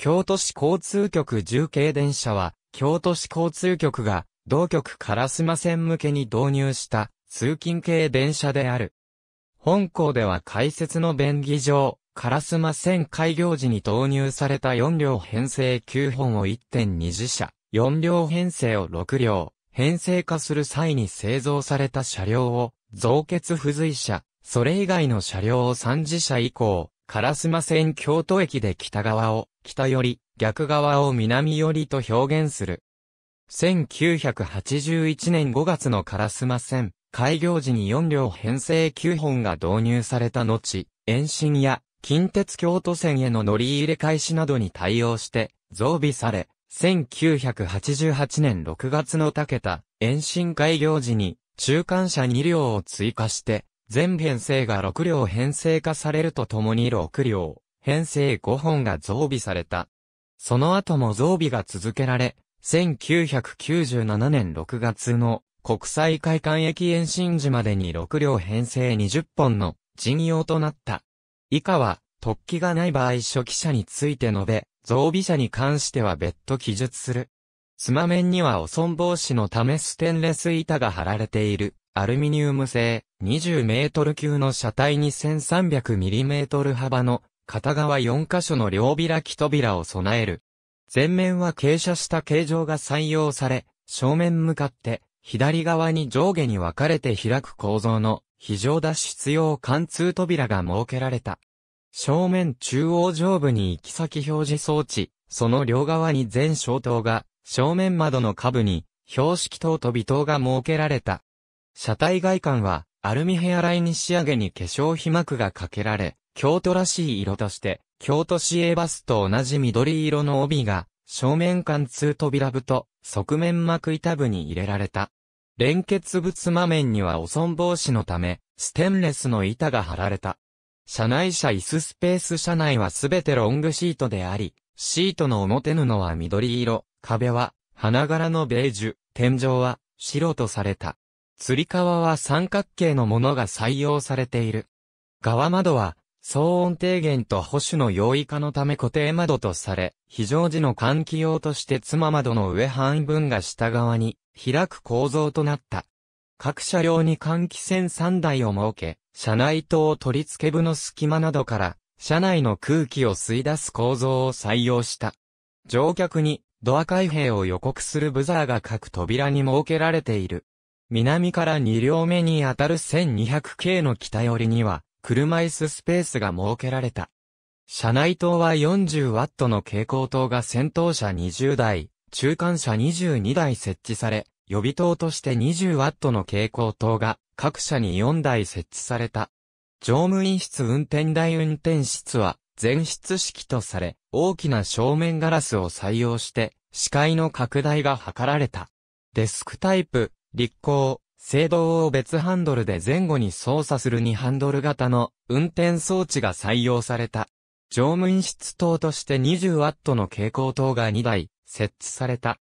京都市交通局重慶電車は、京都市交通局が、同局スマ線向けに導入した通勤系電車である。本校では開設の便宜上、スマ線開業時に導入された4両編成9本を1.2次車、4両編成を6両、編成化する際に製造された車両を、増結付随車、それ以外の車両を3次車以降、烏丸線京都駅で北側を、北寄り、逆側を南寄りと表現する。1981年5月の烏丸線、開業時に4両編成9本が導入された後、延伸や近鉄京都線への乗り入れ開始などに対応して増備され、1988年6月の竹田、延伸開業時に中間車2両を追加して全編成が6両編成化されるとともに6両、編成5本が増備された。その後も増備が続けられ、1997年6月の国際会館駅延伸時までに6両編成20本の陣用となった。以下は、突起がない場合初期者について述べ、増備者に関しては別途記述する。つま面には汚損防止のためステンレス板が貼られているアルミニウム製20メートル級の車体に 1300mm 幅の片側4箇所の両開き扉を備える。前面は傾斜した形状が採用され、正面向かって左側に上下に分かれて開く構造の非常脱出用貫通扉が設けられた。正面中央上部に行き先表示装置、その両側に全小灯が、正面窓の下部に標識灯と尾灯が設けられた。車体外観はアルミヘアライン仕上げに化粧皮膜がかけられ、京都らしい色として、京都市営バスと同じ緑色の帯が、正面貫通扉部と側面膜板部に入れられた。連結物間面には汚損防止のため、ステンレスの板が貼られた。車内車椅子スペース車内はすべてロングシートであり、シートの表布は緑色、壁は花柄のベージュ、天井は白とされた。釣り革は三角形のものが採用されている。側窓は、騒音低減と保守の容易化のため固定窓とされ、非常時の換気用として妻窓の上半分が下側に開く構造となった。各車両に換気扇3台を設け、車内灯取り付け部の隙間などから、車内の空気を吸い出す構造を採用した。乗客にドア開閉を予告するブザーが各扉に設けられている。南から2両目にあたる1200系の北寄りには、車椅子スペースが設けられた。車内灯は40ワットの蛍光灯が先頭車20台、中間車22台設置され、予備灯として20ワットの蛍光灯が各車に4台設置された。乗務員室運転台運転室は全室式とされ、大きな正面ガラスを採用して、視界の拡大が図られた。デスクタイプ、立行、制動を別ハンドルで前後に操作する2ハンドル型の運転装置が採用された。乗務員室等として 20W の蛍光灯が2台設置された。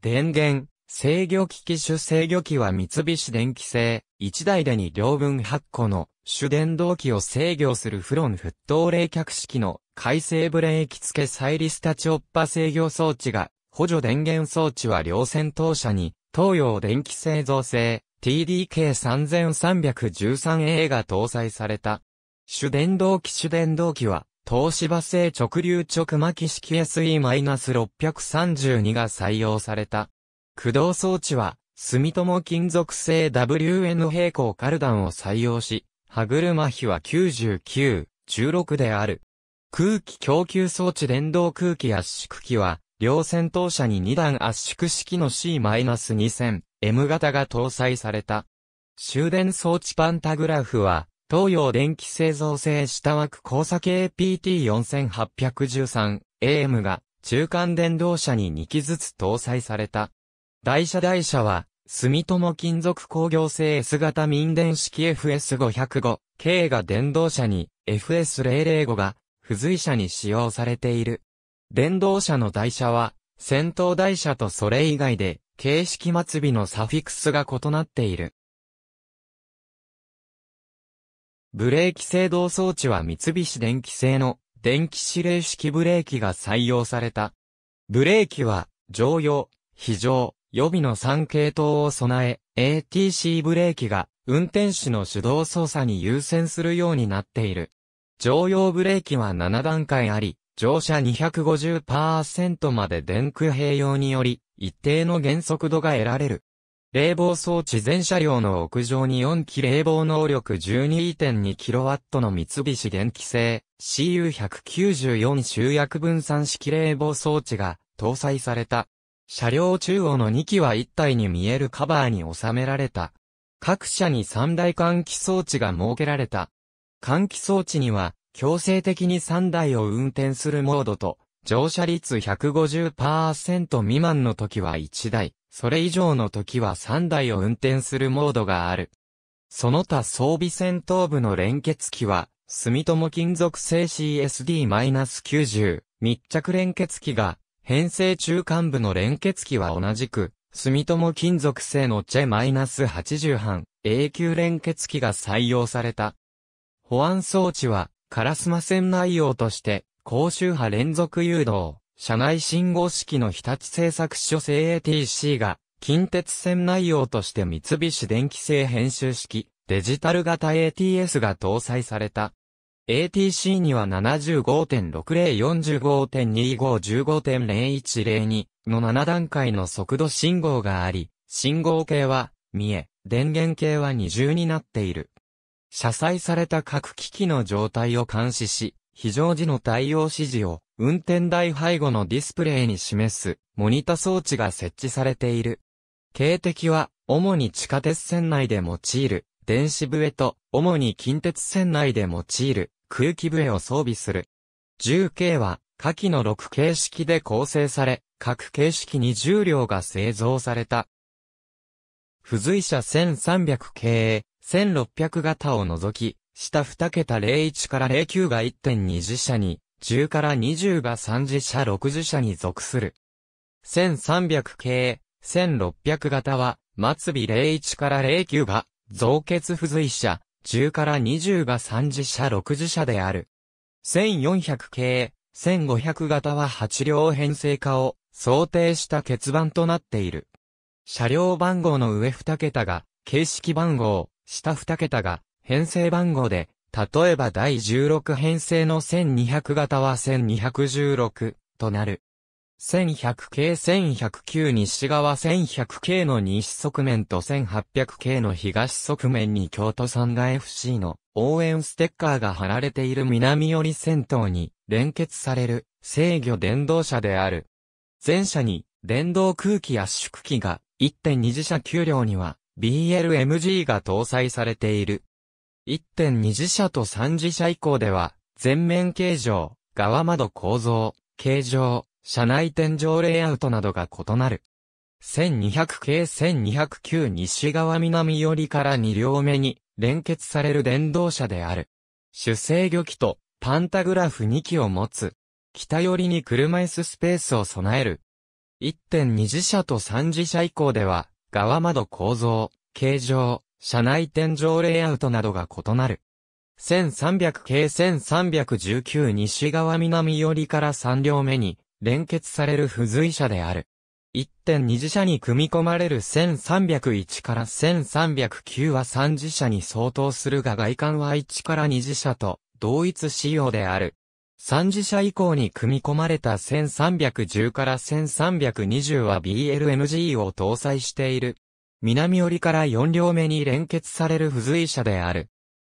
電源、制御機機種制御機は三菱電機製、1台で2両分8個の主電動機を制御するフロン沸騰冷却式の回生ブレーキ付けサイリスタチオッパ制御装置が、補助電源装置は両線当車に東洋電気製造製 TDK3313A が搭載された。主電動機主電動機は、東芝製直流直巻式 SE-632 が採用された。駆動装置は、住友金属製 WN 平行カルダンを採用し、歯車比は99、16である。空気供給装置電動空気圧縮機は、両戦闘車に2段圧縮式の C-2000M 型が搭載された。終電装置パンタグラフは、東洋電気製造製下枠交差系 PT4813AM が中間電動車に2機ずつ搭載された。台車台車は、住友金属工業製 S 型民電式 FS505、K が電動車に、FS005 が、付随車に使用されている。連動車の台車は、先頭台車とそれ以外で、形式末尾のサフィクスが異なっている。ブレーキ制動装置は三菱電機製の電気指令式ブレーキが採用された。ブレーキは常用、非常、予備の3系統を備え、ATC ブレーキが運転手の手動操作に優先するようになっている。常用ブレーキは7段階あり、乗車250%まで電空併用により、一定の減速度が得られる。冷房装置全車両の屋上に4機冷房能力 12.2kW の三菱電機製 CU194 集約分散式冷房装置が搭載された。車両中央の2機は1体に見えるカバーに収められた。各車に3大換気装置が設けられた。換気装置には強制的に3台を運転するモードと、乗車率150%未満の時は1台、それ以上の時は3台を運転するモードがある。その他装備戦闘部の連結機は、住友金属製 CSD-90、密着連結機が、編成中間部の連結機は同じく、住友金属製のチェ -80 半、永久連結機が採用された。保安装置は、カラスマ線内容として、高周波連続誘導、車内信号式の日立製作所製 a t c が、近鉄線内容として三菱電機製編集式、デジタル型 ATS が搭載された。ATC には75.6045.2515.0102の7段階の速度信号があり、信号系は、見え、電源系は二重になっている。車載された各機器の状態を監視し、非常時の対応指示を運転台背後のディスプレイに示すモニタ装置が設置されている。警笛は主に地下鉄線内で用いる電子笛と主に近鉄線内で用いる空気笛を装備する。重軽は下記の6形式で構成され、各形式に重量が製造された。付随車1300系1600型を除き、下2桁01から09が1.2次社に、10から20が3次社6次社に属する。1300系、1600型は、末尾01から09が、増結不随社、10から20が3次社6次社である。1400系、1500型は8両編成化を想定した欠番となっている。車両番号の上2桁が、形式番号、下2桁が編成番号で、例えば第16編成の1200型は1216となる。1100系1 1 0 9西側1100系の西側面と1800系の東側面に京都産が FC の応援ステッカーが貼られている南寄り先頭に連結される制御電動車である。前車に電動空気圧縮機が1.2自社給料には BLMG が搭載されている。1.2次車と3次車以降では、全面形状、側窓構造、形状、車内天井レイアウトなどが異なる。1200系1209西側南寄りから2両目に連結される電動車である。主制御機とパンタグラフ2機を持つ。北寄りに車椅子スペースを備える。1.2次車と3次車以降では、側窓構造、形状、車内天井レイアウトなどが異なる。1300系1319西側南寄りから3両目に連結される付随車である。1.2次車に組み込まれる1301から1309は3次車に相当するが外観は1から2次車と同一仕様である。三次車以降に組み込まれた1310から1320は b l m g を搭載している。南寄りから4両目に連結される付随車である。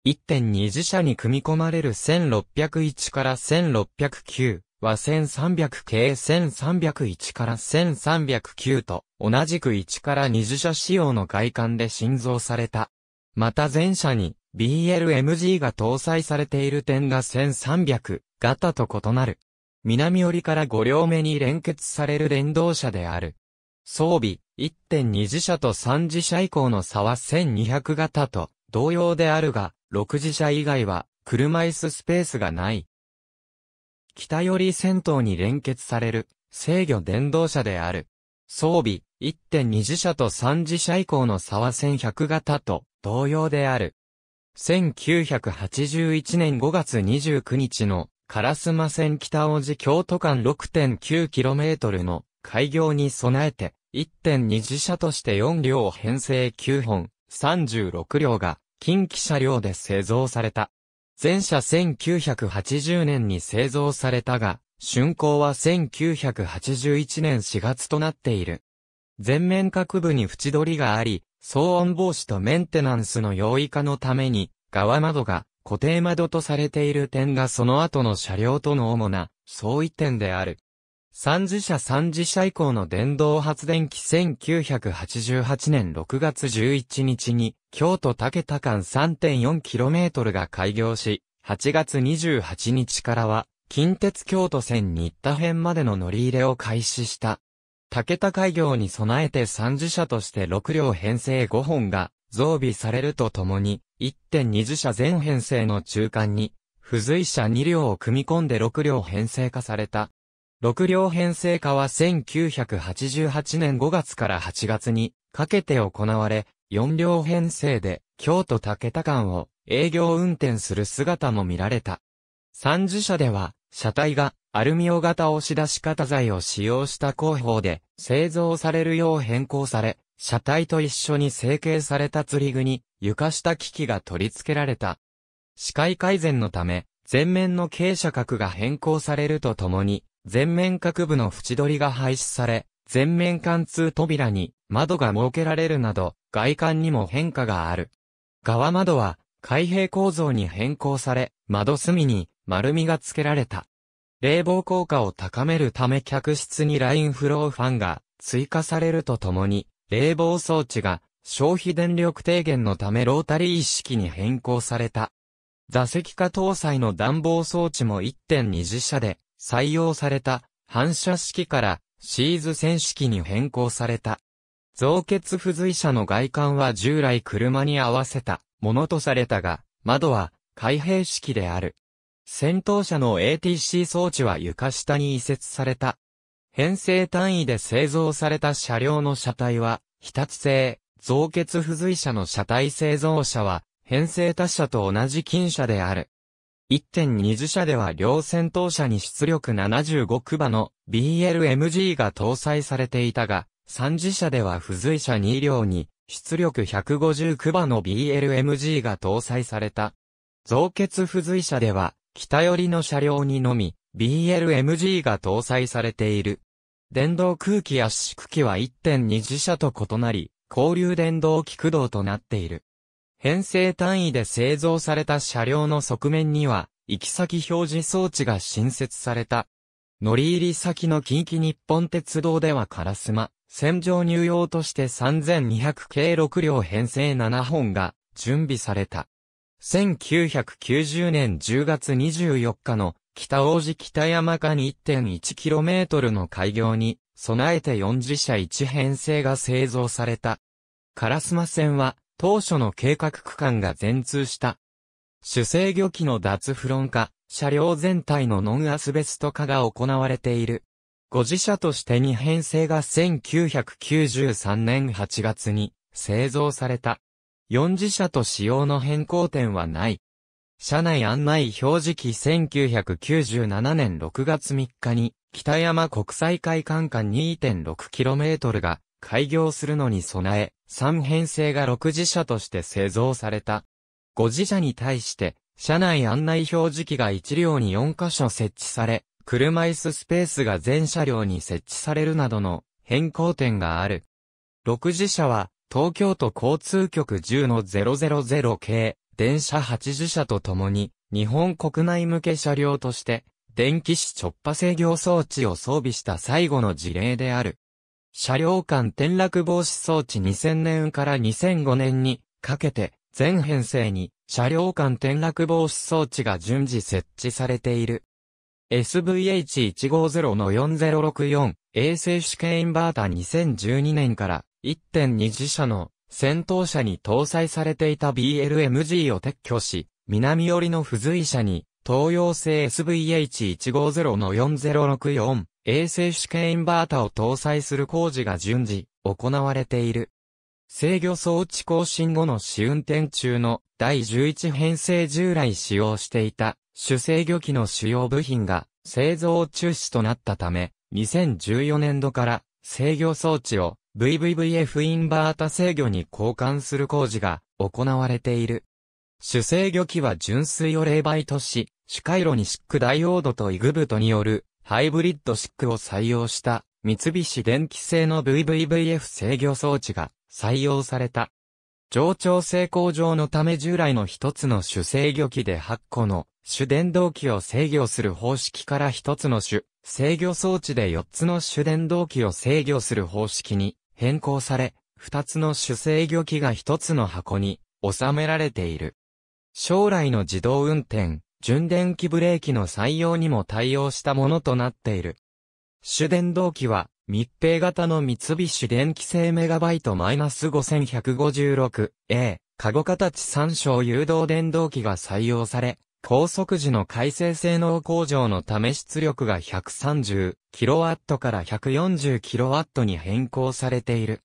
1.2次車に組み込まれる1601から1609は1300系1301から1309と同じく1から2次車仕様の外観で新造された。また前車に BLMG が搭載されている点が1300ガタと異なる。南寄りから5両目に連結される連動車である。装備、1.2次車と3次車以降の差は1200型と同様であるが、6次車以外は車椅子スペースがない。北寄り先頭に連結される制御電動車である。装備、1.2次車と3次車以降の差は1100型と同様である。1981年5月29日の烏マ線北大路京都間 6.9km の開業に備えて、1.2次車として4両編成9本、36両が近畿車両で製造された。全車1980年に製造されたが、竣工は1981年4月となっている。全面各部に縁取りがあり、騒音防止とメンテナンスの容易化のために、側窓が固定窓とされている点がその後の車両との主な相違点である。三次車三次車以降の電動発電機1988年6月11日に京都竹田間 3.4km が開業し、8月28日からは近鉄京都線新田編までの乗り入れを開始した。竹田開業に備えて三次車として6両編成5本が増備されるとともに、1.2次車全編成の中間に、付随車2両を組み込んで6両編成化された。6両編成化は1988年5月から8月にかけて行われ、4両編成で京都竹田間を営業運転する姿も見られた。3次車では、車体がアルミオ型押し出し型材を使用した工法で製造されるよう変更され、車体と一緒に成形された釣り具に床下機器が取り付けられた。視界改善のため、前面の傾斜角が変更されるとともに、前面角部の縁取りが廃止され、前面貫通扉に窓が設けられるなど、外観にも変化がある。側窓は開閉構造に変更され、窓隅に丸みが付けられた。冷房効果を高めるため客室にラインフローファンが追加されるとともに、冷房装置が消費電力低減のためロータリー式に変更された。座席化搭載の暖房装置も1.2次車で採用された反射式からシーズ線式に変更された。造血付随車の外観は従来車に合わせたものとされたが、窓は開閉式である。戦闘車の ATC 装置は床下に移設された。編成単位で製造された車両の車体は、非達製、造血不随車の車体製造車は、編成他車と同じ金車である。1.2次車では両戦闘車に出力75区場の BLMG が搭載されていたが、3次車では付随車2両に出力150区場の BLMG が搭載された。造血付随車では北寄りの車両にのみ BLMG が搭載されている。電動空気圧縮機は1.2自社と異なり、交流電動機駆動となっている。編成単位で製造された車両の側面には、行き先表示装置が新設された。乗り入り先の近畿日本鉄道ではカラスマ、戦場入用として3200 k 6両編成7本が準備された。1990年10月24日の北大路北山間 1.1km の開業に、備えて4自社1編成が製造された。烏マ線は、当初の計画区間が全通した。主制御機の脱フロン化、車両全体のノンアスベスト化が行われている。五次車として2編成が1993年8月に製造された。4次車と仕様の変更点はない。車内案内表示機1997年6月3日に、北山国際会館間 2.6km が開業するのに備え、3編成が6次車として製造された。5次車に対して、車内案内表示機が1両に4箇所設置され、車椅子スペースが全車両に設置されるなどの変更点がある。6次車は東京都交通局10 000系電車80社とともに、日本国内向け車両として、電気視直波制御装置を装備した最後の事例である。車両間転落防止装置2000年から2005年にかけて、全編成に車両間転落防止装置が順次設置されている。SVH150 の4064衛星主系インバータ2012年から1.2次車の戦闘車に搭載されていた BLMG を撤去し、南寄りの付随車に、東洋製 SVH150 の4064衛星主権インバータを搭載する工事が順次行われている。制御装置更新後の試運転中の第11編成従来使用していた主制御機の主要部品が製造中止となったため、2014年度から制御装置を VVVF インバータ制御に交換する工事が行われている。主制御機は純粋を冷媒とし、主回路にシックダイオードとイグブトによるハイブリッドシックを採用した三菱電機製の VVVF 制御装置が採用された。上長性向上のため従来の一つの主制御機で8個の主電動機を制御する方式から一つの主制御装置で4つの主電動機を制御する方式に変更され、二つの主制御機が一つの箱に収められている。将来の自動運転、純電気ブレーキの採用にも対応したものとなっている。主電動機は密閉型の三菱電気製メガバイト -5156A、カゴ形三小誘導電動機が採用され、高速時の回生性能向上のため出力が 130kW から 140kW に変更されている。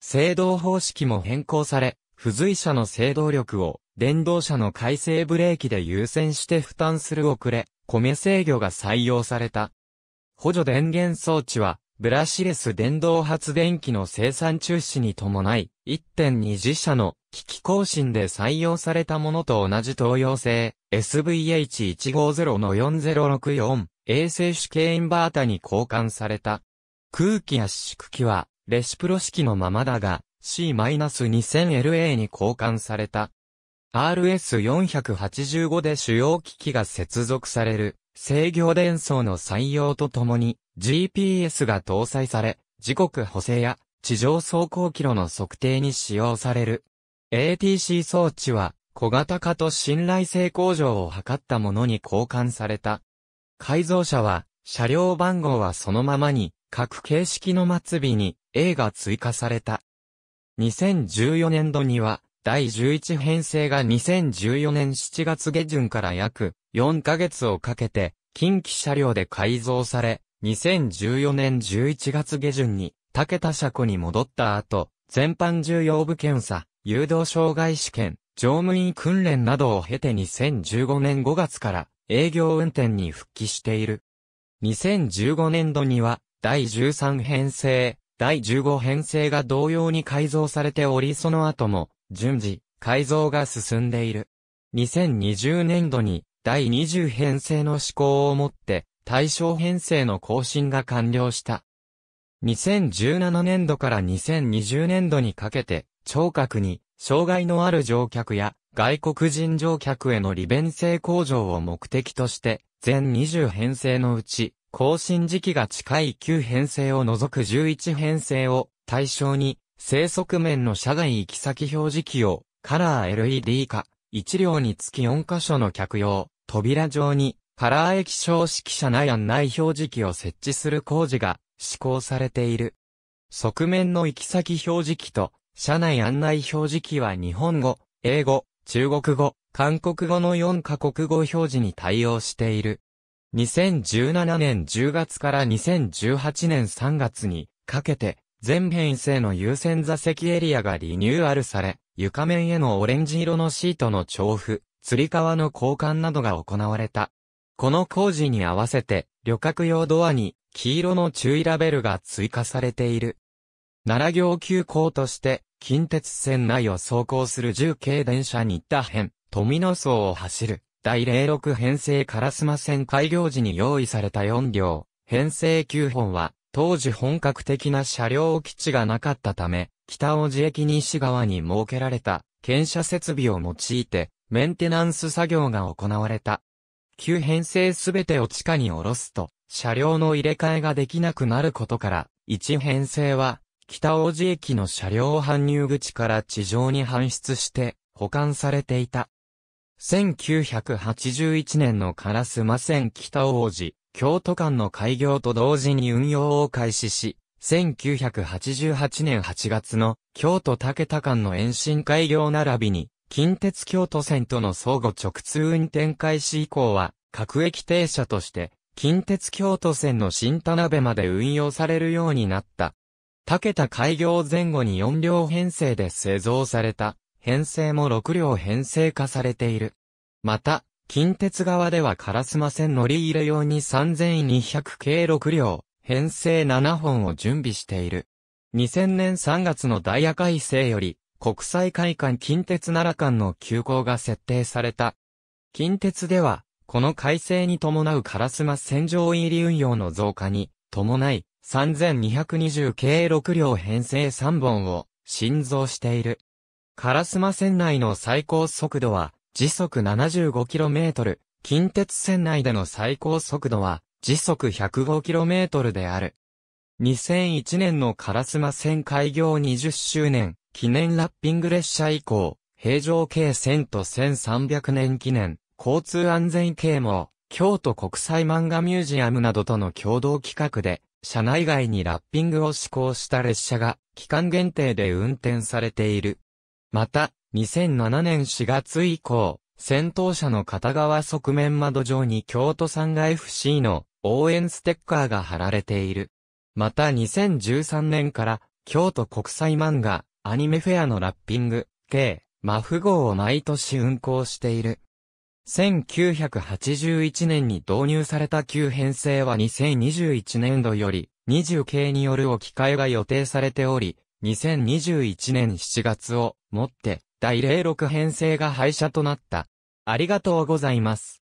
制動方式も変更され、付随車の制動力を電動車の回生ブレーキで優先して負担する遅れ、米制御が採用された。補助電源装置はブラシレス電動発電機の生産中止に伴い、1.2次社の機器更新で採用されたものと同じ東洋製 SVH150 の4064衛星主系インバータに交換された。空気圧縮機はレシプロ式のままだが C-2000LA に交換された。RS485 で主要機器が接続される制御伝送の採用とともに GPS が搭載され、時刻補正や地上走行キロの測定に使用される。ATC 装置は小型化と信頼性向上を図ったものに交換された。改造車は車両番号はそのままに各形式の末尾に A が追加された。2014年度には第11編成が2014年7月下旬から約4ヶ月をかけて、近畿車両で改造され、2014年11月下旬に、竹田車庫に戻った後、全般重要部検査、誘導障害試験、乗務員訓練などを経て2015年5月から営業運転に復帰している。2015年度には、第13編成、第15編成が同様に改造されておりその後も、順次、改造が進んでいる。2020年度に、第20編成の施行をもって、対象編成の更新が完了した。2017年度から2020年度にかけて、聴覚に、障害のある乗客や、外国人乗客への利便性向上を目的として、全20編成のうち、更新時期が近い9編成を除く11編成を対象に、生息面の車外行き先表示器をカラー LED 化、1両につき4箇所の客用、扉上にカラー液晶式車内案内表示器を設置する工事が施行されている。側面の行き先表示器と車内案内表示器は日本語、英語、中国語、韓国語の4カ国語表示に対応している。2017年10月から2018年3月にかけて全編成の優先座席エリアがリニューアルされ、床面へのオレンジ色のシートの調布、釣り革の交換などが行われた。この工事に合わせて、旅客用ドアに黄色の注意ラベルが追加されている。奈良行急行として、近鉄線内を走行する重軽電車にった編、富野荘を走る、第06編成烏丸線開業時に用意された4両、編成9本は、当時本格的な車両基地がなかったため、北大路駅西側に設けられた、検車設備を用いて、メンテナンス作業が行われた。旧編成すべてを地下に下ろすと、車両の入れ替えができなくなることから、1編成は、北大路駅の車両搬入口から地上に搬出して保管されていた。1981年のカラスマ線北大路、京都間の開業と同時に運用を開始し、1988年8月の京都竹田間の延伸開業並びに近鉄京都線との相互直通運転開始以降は、各駅停車として、近鉄京都線の新田辺まで運用されるようになった。竹田開業前後に4両編成で製造された、編成も6両編成化されている。また、近鉄側では烏丸線乗り入れ用に3200系6両、編成7本を準備している。2000年3月のダイヤ改正より、国際会館近鉄奈良間の急行が設定された。近鉄では、この改正に伴うカラスマ線上入り運用の増加に伴い、3220計6両編成3本を新増している。カラスマ線内の最高速度は時速 75km、近鉄線内での最高速度は時速 105km である。2001年のカラスマ線開業20周年記念ラッピング列車以降、平城計1000と1300年記念、交通安全系も、京都国際漫画ミュージアムなどとの共同企画で、車内外にラッピングを施行した列車が、期間限定で運転されている。また、2007年4月以降、先頭車の片側側面窓上に京都産が FC の応援ステッカーが貼られている。また2013年から京都国際漫画アニメフェアのラッピング、K、マフ号を毎年運行している。1981年に導入された旧編成は2021年度より20系による置き換えが予定されており、2021年7月をもって第06編成が廃車となった。ありがとうございます。